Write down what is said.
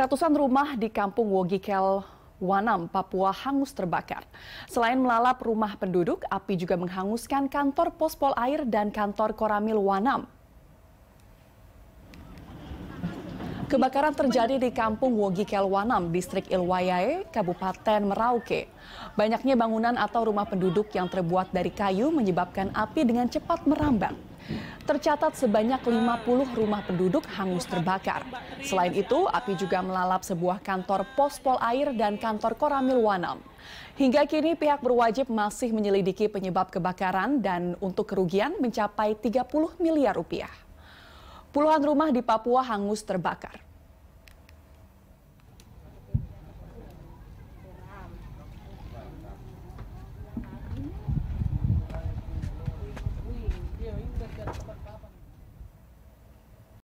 Ratusan rumah di kampung Wogikel, Wanam, Papua hangus terbakar. Selain melalap rumah penduduk, api juga menghanguskan kantor Pospol Air dan kantor Koramil Wanam. Kebakaran terjadi di kampung Wogikel Wanam, distrik Ilwayae, Kabupaten Merauke. Banyaknya bangunan atau rumah penduduk yang terbuat dari kayu menyebabkan api dengan cepat merambat. Tercatat sebanyak 50 rumah penduduk hangus terbakar. Selain itu, api juga melalap sebuah kantor Pospol Air dan kantor Koramil Wanam. Hingga kini pihak berwajib masih menyelidiki penyebab kebakaran dan untuk kerugian mencapai 30 miliar rupiah. Puluhan rumah di Papua hangus terbakar.